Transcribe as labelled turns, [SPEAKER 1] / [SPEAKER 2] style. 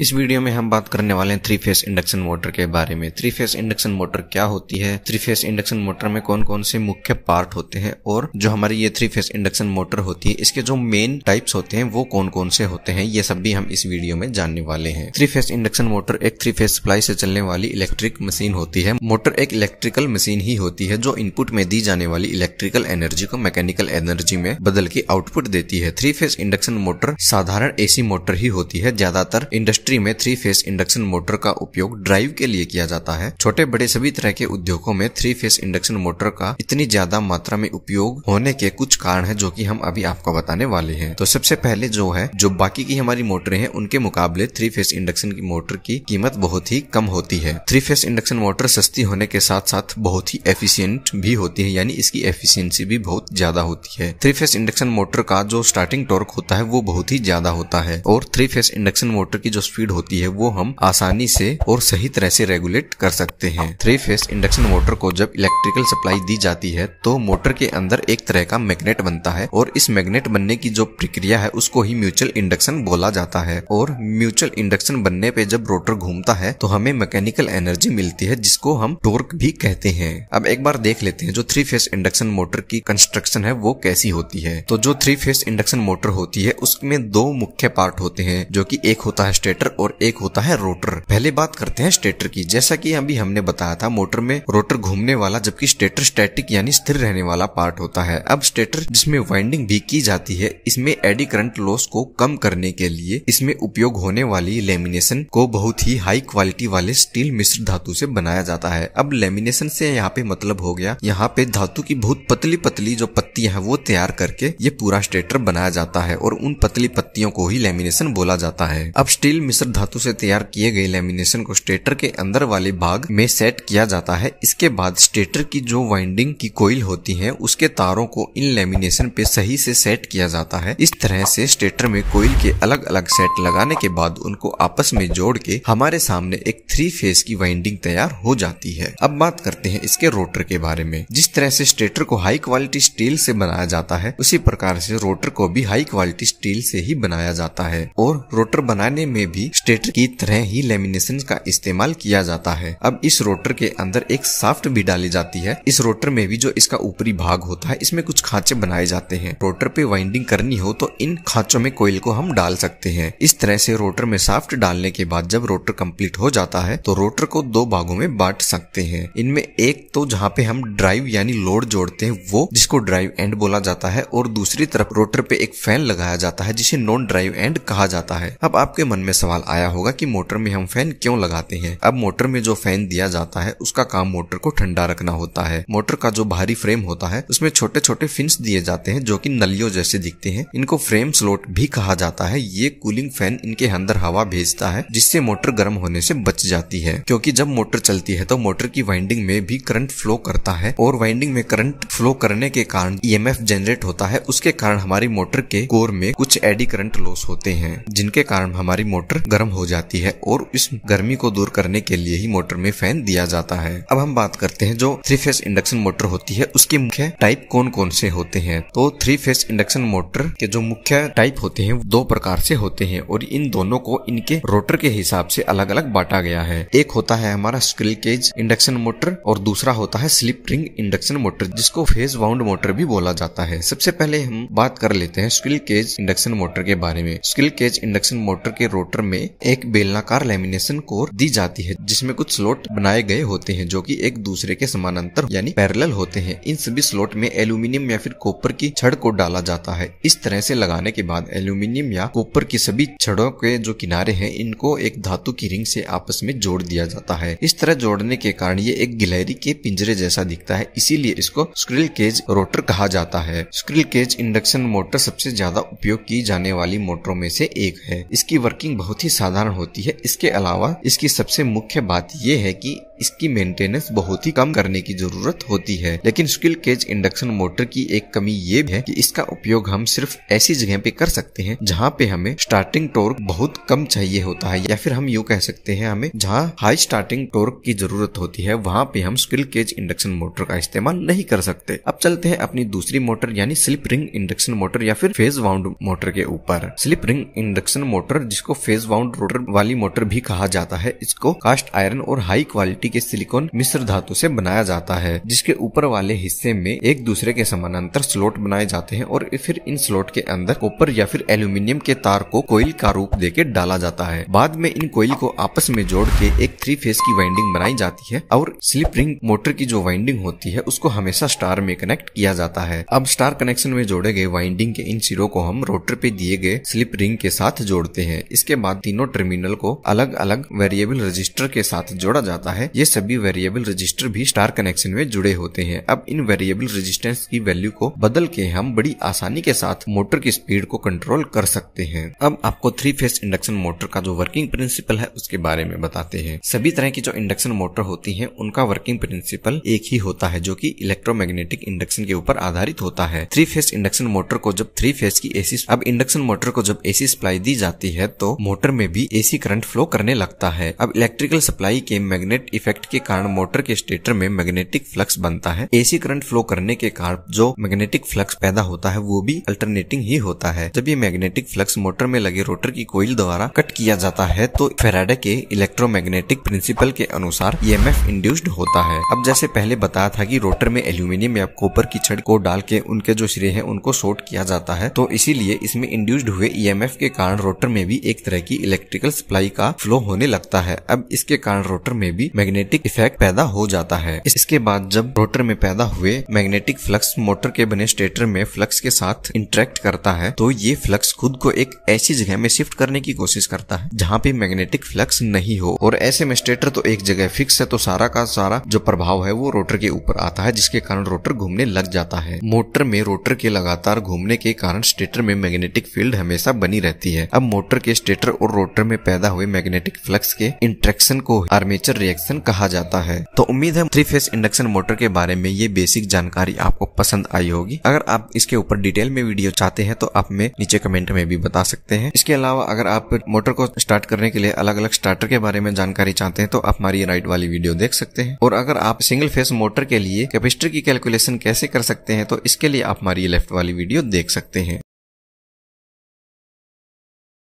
[SPEAKER 1] इस वीडियो में हम बात करने वाले हैं थ्री फेस इंडक्शन मोटर के बारे में थ्री फेस इंडक्शन मोटर क्या होती है थ्री फेस इंडक्शन मोटर में कौन कौन से मुख्य पार्ट होते हैं और जो हमारी ये थ्री फेस इंडक्शन मोटर होती है इसके जो मेन टाइप्स होते हैं वो कौन कौन से होते हैं ये सब भी हम इस वीडियो में जानने वाले हैं थ्री फेस इंडक्शन मोटर एक थ्री फेस सप्लाई से चलने वाली इलेक्ट्रिक मशीन होती है मोटर एक इलेक्ट्रिकल मशीन ही होती है जो इनपुट में दी जाने वाली इलेक्ट्रिकल एनर्जी को मैकेनिकल एनर्जी में बदल के आउटपुट देती है थ्री फेस इंडक्शन मोटर साधारण एसी मोटर ही होती है ज्यादातर इंडस्ट्री इंडस्ट्री में थ्री फेस इंडक्शन मोटर का उपयोग ड्राइव के लिए किया जाता है छोटे बड़े सभी तरह के उद्योगों में थ्री फेस इंडक्शन मोटर का इतनी ज्यादा मात्रा में उपयोग होने के कुछ कारण है जो की हम अभी आपको बताने वाले है तो सबसे पहले जो है जो बाकी की हमारी मोटर है उनके मुकाबले थ्री फेस इंडक्शन की मोटर की कीमत बहुत ही कम होती है थ्री फेस इंडक्शन मोटर सस्ती होने के साथ साथ बहुत ही एफिशियंट भी होती है यानी इसकी एफिशियंसी भी बहुत ज्यादा होती है थ्री फेस इंडक्शन मोटर का जो स्टार्टिंग टॉर्क होता है वो बहुत ही ज्यादा होता है और थ्री फेस इंडक्शन मोटर की जो स्पीड होती है वो हम आसानी से और सही तरह से रेगुलेट कर सकते हैं थ्री फेस इंडक्शन मोटर को जब इलेक्ट्रिकल सप्लाई दी जाती है तो मोटर के अंदर एक तरह का मैग्नेट बनता है और इस मैग्नेट बनने की जो प्रक्रिया है उसको ही म्यूचुअल इंडक्शन बोला जाता है और म्यूचुअल इंडक्शन बनने पे जब रोटर घूमता है तो हमें मैकेनिकल एनर्जी मिलती है जिसको हम टोर्क भी कहते हैं अब एक बार देख लेते हैं जो थ्री फेस इंडक्शन मोटर की कंस्ट्रक्शन है वो कैसी होती है तो जो थ्री फेस इंडक्शन मोटर होती है उसमें दो मुख्य पार्ट होते हैं जो की एक होता है स्टेटर स्टेटर और एक होता है रोटर पहले बात करते हैं स्टेटर की जैसा कि अभी हमने बताया था मोटर में रोटर घूमने वाला जबकि स्टेटर स्टैटिक यानी स्थिर रहने वाला पार्ट होता है अब स्टेटर जिसमें वाइंडिंग भी की जाती है इसमें एडी करंट लॉस को कम करने के लिए इसमें उपयोग होने वाली लेमिनेशन को बहुत ही हाई क्वालिटी वाले स्टील मिश्र धातु से बनाया जाता है अब लेमिनेशन से यहाँ पे मतलब हो गया यहाँ पे धातु की बहुत पतली पतली जो पत्तियां हैं वो तैयार करके ये पूरा स्टेटर बनाया जाता है और उन पतली पत्तियों को ही लेमिनेशन बोला जाता है अब स्टील मिश्र मिश्र धातु से तैयार किए गए लेमिनेशन को स्टेटर के अंदर वाले भाग में सेट किया जाता है इसके बाद स्टेटर की जो वाइंडिंग की कोईल होती है उसके तारों को इन लेमिनेशन पे सही से सेट किया जाता है इस तरह से स्टेटर में कोईल के अलग अलग सेट लगाने के बाद उनको आपस में जोड़ के हमारे सामने एक थ्री फेज की वाइंडिंग तैयार हो जाती है अब बात करते हैं इसके रोटर के बारे में जिस तरह से स्टेटर को हाई क्वालिटी स्टील से बनाया जाता है उसी प्रकार से रोटर को भी हाई क्वालिटी स्टील से ही बनाया जाता है और रोटर बनाने में भी भी स्टेटर की तरह ही लेमिनेशन का इस्तेमाल किया जाता है अब इस रोटर के अंदर एक साफ्ट भी डाली जाती है इस रोटर में भी जो इसका ऊपरी भाग होता है इसमें कुछ खाचे बनाए जाते हैं रोटर पे वाइंडिंग करनी हो तो इन खाचों में कोयल को हम डाल सकते हैं इस तरह से रोटर में साफ्ट डालने के बाद जब रोटर कम्प्लीट हो जाता है तो रोटर को दो भागों में बांट सकते हैं इनमें एक तो जहाँ पे हम ड्राइव यानी लोड जोड़ते हैं वो जिसको ड्राइव एंड बोला जाता है और दूसरी तरफ रोटर पे एक फैन लगाया जाता है जिसे नॉन ड्राइव एंड कहा जाता है अब आपके मन में सवाल सवाल आया होगा कि मोटर में हम फैन क्यों लगाते हैं अब मोटर में जो फैन दिया जाता है उसका काम मोटर को ठंडा रखना होता है मोटर का जो बाहरी फ्रेम होता है उसमें छोटे छोटे फिन्स दिए जाते हैं जो की नलियों जैसे दिखते हैं इनको फ्रेम स्लोट भी कहा जाता है ये कूलिंग फैन इनके अंदर हवा भेजता है जिससे मोटर गर्म होने से बच जाती है क्योंकि जब मोटर चलती है तो मोटर की वाइंडिंग में भी करंट फ्लो करता है और वाइंडिंग में करंट फ्लो करने के कारण ईएमएफ e जनरेट होता है उसके कारण हमारी मोटर के कोर में कुछ एडी करंट लॉस होते हैं जिनके कारण हमारी मोटर मोटर गर्म हो जाती है और इस गर्मी को दूर करने के लिए ही मोटर में फैन दिया जाता है अब हम बात करते हैं जो थ्री फेस इंडक्शन मोटर होती है उसके मुख्य टाइप कौन कौन से होते हैं तो थ्री फेस इंडक्शन मोटर के जो मुख्य टाइप होते हैं दो प्रकार से होते हैं और इन दोनों को इनके रोटर के हिसाब से अलग अलग बांटा गया है एक होता है हमारा स्क्रिल केज इंडक्शन मोटर और दूसरा होता है स्लिप रिंग इंडक्शन मोटर जिसको फेज वाउंड मोटर भी बोला जाता है सबसे पहले हम बात कर लेते हैं स्क्रिल केज इंडक्शन मोटर के बारे में स्क्रिल केज इंडक्शन मोटर के रोटर में एक बेलनाकार लेमिनेशन कोर दी जाती है जिसमें कुछ स्लॉट बनाए गए होते हैं जो कि एक दूसरे के समानांतर यानी पैरेलल होते हैं इन सभी स्लॉट में एल्यूमिनियम या फिर कॉपर की छड़ को डाला जाता है इस तरह से लगाने के बाद एल्यूमिनियम या कॉपर की सभी छड़ों के जो किनारे हैं इनको एक धातु की रिंग से आपस में जोड़ दिया जाता है इस तरह जोड़ने के कारण ये एक गिलहरी के पिंजरे जैसा दिखता है इसीलिए इसको स्क्रिल केज रोटर कहा जाता है स्क्रिल केज इंडक्शन मोटर सबसे ज्यादा उपयोग की जाने वाली मोटरों में से एक है इसकी वर्किंग बहुत बहुत ही साधारण होती है इसके अलावा इसकी सबसे मुख्य बात यह है कि इसकी मेंटेनेंस बहुत ही कम करने की जरूरत होती है लेकिन स्किल केज इंडक्शन मोटर की एक कमी ये भी है कि इसका उपयोग हम सिर्फ ऐसी जगह पे कर सकते हैं जहाँ पे हमें स्टार्टिंग टोर्क बहुत कम चाहिए होता है या फिर हम यू कह सकते हैं हमें जहाँ हाई स्टार्टिंग टोर्क की जरूरत होती है वहाँ पे हम स्किल केज इंडक्शन मोटर का इस्तेमाल नहीं कर सकते अब चलते हैं अपनी दूसरी मोटर यानी स्लिप रिंग इंडक्शन मोटर या फिर फेज वाउंड मोटर के ऊपर स्लिप रिंग इंडक्शन मोटर जिसको फेज वाउंड रोटर वाली मोटर भी कहा जाता है इसको कास्ट आयरन और हाई क्वालिटी के सिलिकॉन मिश्र धातु से बनाया जाता है जिसके ऊपर वाले हिस्से में एक दूसरे के समानांतर स्लॉट बनाए जाते हैं और फिर इन स्लॉट के अंदर कॉपर या फिर एल्यूमिनियम के तार को कोयल का रूप के डाला जाता है बाद में इन कोयल को आपस में जोड़ के एक थ्री फेस की वाइंडिंग बनाई जाती है और स्लिप रिंग मोटर की जो वाइंडिंग होती है उसको हमेशा स्टार में कनेक्ट किया जाता है अब स्टार कनेक्शन में जोड़े गए वाइंडिंग के इन सिरों को हम रोटर पे दिए गए स्लिप रिंग के साथ जोड़ते हैं इसके बाद तीनों टर्मिनल को अलग अलग वेरिएबल रजिस्टर के साथ जोड़ा जाता है ये सभी वेरिएबल रजिस्टर भी स्टार कनेक्शन में जुड़े होते हैं अब इन वेरिएबल रजिस्टेंस की वैल्यू को बदल के हम बड़ी आसानी के साथ मोटर की स्पीड को कंट्रोल कर सकते हैं अब आपको थ्री फेस इंडक्शन मोटर का जो वर्किंग प्रिंसिपल है उसके बारे में बताते हैं सभी तरह की जो इंडक्शन मोटर होती है उनका वर्किंग प्रिंसिपल एक ही होता है जो की इलेक्ट्रोमैग्नेटिक इंडक्शन के ऊपर आधारित होता है थ्री फेस इंडक्शन मोटर को जब थ्री फेस की एसी अब इंडक्शन मोटर को जब एसी सप्लाई दी जाती है तो मोटर मोटर में भी एसी करंट फ्लो करने लगता है अब इलेक्ट्रिकल सप्लाई के मैग्नेट इफेक्ट के कारण मोटर के स्टेटर में मैग्नेटिक फ्लक्स बनता है एसी करंट फ्लो करने के कारण जो मैग्नेटिक फ्लक्स पैदा होता है वो भी अल्टरनेटिंग ही होता है जब ये मैग्नेटिक फ्लक्स मोटर में लगे रोटर की कोइल द्वारा कट किया जाता है तो फेराडे के इलेक्ट्रोमैग्नेटिक प्रिंसिपल के अनुसार ई इंड्यूस्ड होता है अब जैसे पहले बताया था कि रोटर में एल्यूमिनियम या कॉपर की छड़ को डाल के उनके जो सिरे हैं उनको शॉर्ट किया जाता है तो इसीलिए इसमें इंड्यूस्ड हुए ई के कारण रोटर में भी एक तरह कि इलेक्ट्रिकल सप्लाई का फ्लो होने लगता है अब इसके कारण रोटर में भी मैग्नेटिक इफेक्ट पैदा हो जाता है इसके बाद जब रोटर में पैदा हुए मैग्नेटिक फ्लक्स मोटर के बने स्टेटर में फ्लक्स के साथ इंटरेक्ट करता है तो ये फ्लक्स खुद को एक ऐसी जगह में शिफ्ट करने की कोशिश करता है जहाँ पे मैग्नेटिक फ्लक्स नहीं हो और ऐसे में स्टेटर तो एक जगह फिक्स है तो सारा का सारा जो प्रभाव है वो रोटर के ऊपर आता है जिसके कारण रोटर घूमने लग जाता है मोटर में रोटर के लगातार घूमने के कारण स्टेटर में मैग्नेटिक फील्ड हमेशा बनी रहती है अब मोटर के स्टेटर और रोटर में पैदा हुए मैग्नेटिक फ्लक्स के इंट्रेक्शन को आर्मेचर रिएक्शन कहा जाता है तो उम्मीद है थ्री फेस इंडक्शन मोटर के बारे में ये बेसिक जानकारी आपको पसंद आई होगी अगर आप इसके ऊपर डिटेल में वीडियो चाहते हैं तो आप में नीचे कमेंट में भी बता सकते हैं इसके अलावा अगर आप मोटर को स्टार्ट करने के लिए अलग अलग स्टार्टर के बारे में जानकारी चाहते हैं तो आप हमारी राइट वाली वीडियो देख सकते हैं और अगर आप सिंगल फेस मोटर के लिए कैपेसिटर की कैलकुलेशन कैसे कर सकते हैं तो इसके लिए आप हमारी लेफ्ट वाली वीडियो देख सकते हैं